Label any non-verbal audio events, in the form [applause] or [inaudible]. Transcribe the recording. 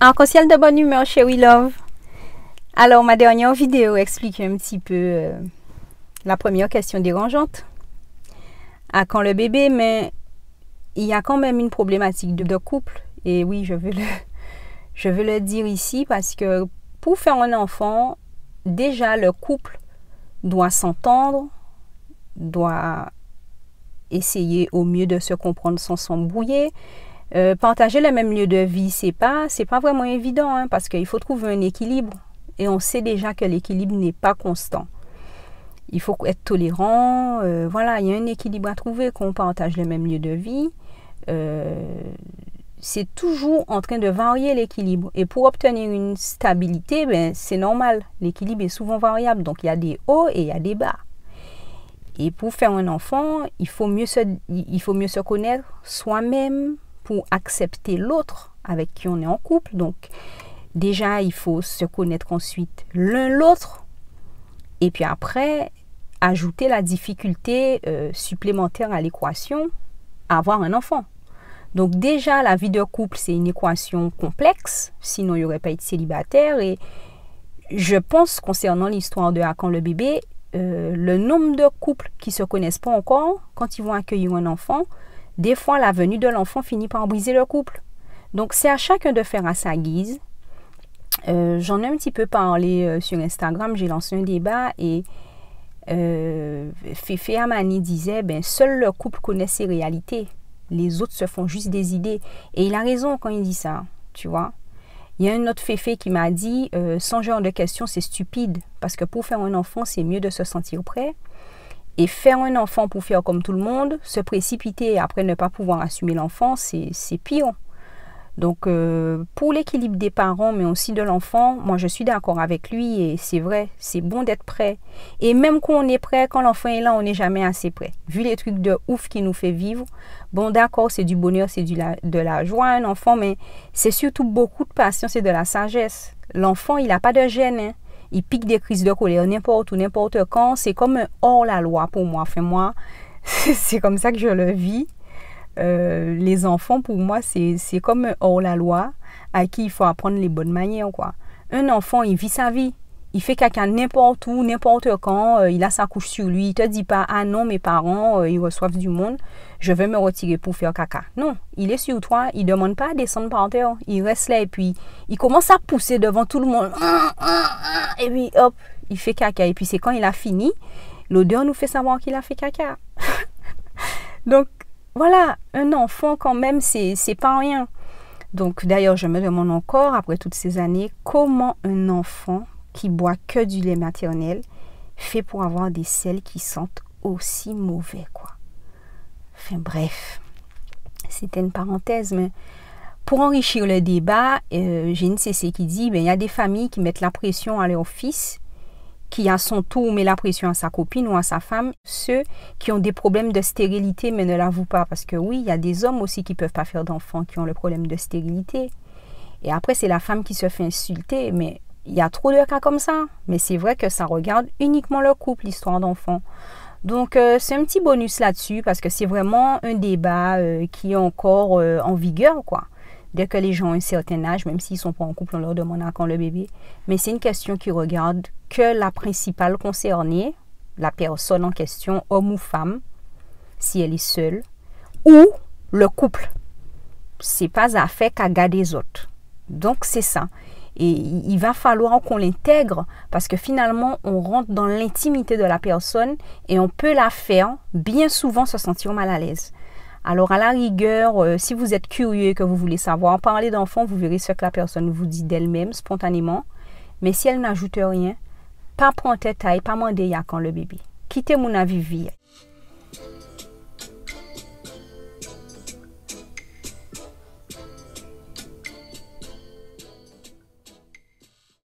arc en de bonne humeur, chérie Love. Alors, ma dernière vidéo explique un petit peu euh, la première question dérangeante. À quand le bébé Mais il y a quand même une problématique de, couple. Et oui, je veux, le, [laughs] je veux le dire ici parce que pour faire un enfant, déjà le couple doit s'entendre, doit essayer au mieux de se comprendre sans s'embrouiller. Euh, partager le même lieu de vie, c'est pas, c'est pas vraiment évident hein, parce qu'il faut trouver un équilibre. Et on sait déjà que l'équilibre n'est pas constant. Il faut être tolérant. Euh, voilà, il y a un équilibre à trouver qu'on partage le même lieu de vie. Euh, c'est toujours en train de varier l'équilibre. Et pour obtenir une stabilité, ben, c'est normal. L'équilibre est souvent variable. Donc il y a des hauts et il y a des bas. Et pour faire un enfant, il faut mieux se, il faut mieux se connaître soi-même, accepter l'autre avec qui on est en couple. Donc déjà, il faut se connaître ensuite l'un l'autre. Et puis après, ajouter la difficulté euh, supplémentaire à l'équation, avoir un enfant. Donc déjà, la vie de couple, c'est une équation complexe, sinon il n'y aurait pas été célibataire. Et je pense, concernant l'histoire de Hakan le bébé, euh, le nombre de couples qui se connaissent pas encore, quand ils vont accueillir un enfant, des fois, la venue de l'enfant finit par briser le couple. Donc, c'est à chacun de faire à sa guise. Euh, j'en ai un petit peu parlé euh, sur Instagram, j'ai lancé un débat et euh, Fefe Amani disait ben, Seul le couple connaît ses réalités, les autres se font juste des idées. Et il a raison quand il dit ça, tu vois. Il y a un autre Fefe qui m'a dit euh, Sans genre de question, c'est stupide, parce que pour faire un enfant, c'est mieux de se sentir prêt. Et faire un enfant pour faire comme tout le monde, se précipiter et après ne pas pouvoir assumer l'enfant, c'est pire. Donc, euh, pour l'équilibre des parents, mais aussi de l'enfant, moi, je suis d'accord avec lui et c'est vrai, c'est bon d'être prêt. Et même quand on est prêt, quand l'enfant est là, on n'est jamais assez prêt. Vu les trucs de ouf qui nous fait vivre, bon, d'accord, c'est du bonheur, c'est de la joie, un enfant, mais c'est surtout beaucoup de patience et de la sagesse. L'enfant, il n'a pas de gêne. Hein il pique des crises de colère n'importe où, n'importe quand. C'est comme un hors-la-loi pour moi. Enfin, moi, [laughs] c'est comme ça que je le vis. Euh, les enfants, pour moi, c'est comme un hors-la-loi à qui il faut apprendre les bonnes manières. Quoi. Un enfant, il vit sa vie. Il fait caca n'importe où, n'importe quand. Euh, il a sa couche sur lui. Il te dit pas Ah non, mes parents, euh, ils reçoivent du monde. Je vais me retirer pour faire caca. Non, il est sur toi. Il demande pas à descendre par terre. Il reste là et puis il commence à pousser devant tout le monde et puis hop, il fait caca. Et puis c'est quand il a fini, l'odeur nous fait savoir qu'il a fait caca. [laughs] Donc voilà, un enfant quand même, c'est, c'est pas rien. Donc d'ailleurs, je me demande encore, après toutes ces années, comment un enfant qui boit que du lait maternel fait pour avoir des selles qui sentent aussi mauvais, quoi. Enfin bref, c'était une parenthèse, mais pour enrichir le débat, euh, j'ai une CC qui dit, ben, il y a des familles qui mettent la pression à leur fils, qui à son tour met la pression à sa copine ou à sa femme. Ceux qui ont des problèmes de stérilité mais ne l'avouent pas, parce que oui, il y a des hommes aussi qui ne peuvent pas faire d'enfants, qui ont le problème de stérilité. Et après, c'est la femme qui se fait insulter, mais il y a trop de cas comme ça. Mais c'est vrai que ça regarde uniquement leur couple, l'histoire d'enfants. Donc, euh, c'est un petit bonus là-dessus parce que c'est vraiment un débat euh, qui est encore en vigueur, quoi dès que les gens ont un certain âge, même s'ils ne sont pas en couple, on leur demande à quand le bébé. Mais c'est une question qui regarde que la principale concernée, la personne en question, homme ou femme, si elle est seule, ou le couple. C'est pas à faire qu'à garder les autres. Donc c'est ça. Et il va falloir qu'on l'intègre parce que finalement, on rentre dans l'intimité de la personne et on peut la faire bien souvent se sentir mal à l'aise. Alors, à la rigueur, euh, si vous êtes curieux et que vous voulez savoir, parler d'enfant, vous verrez ce que la personne vous dit d'elle-même spontanément. Mais si elle n'ajoute rien, pas prendre tête taille, pas demander quand le bébé. Quittez mon avis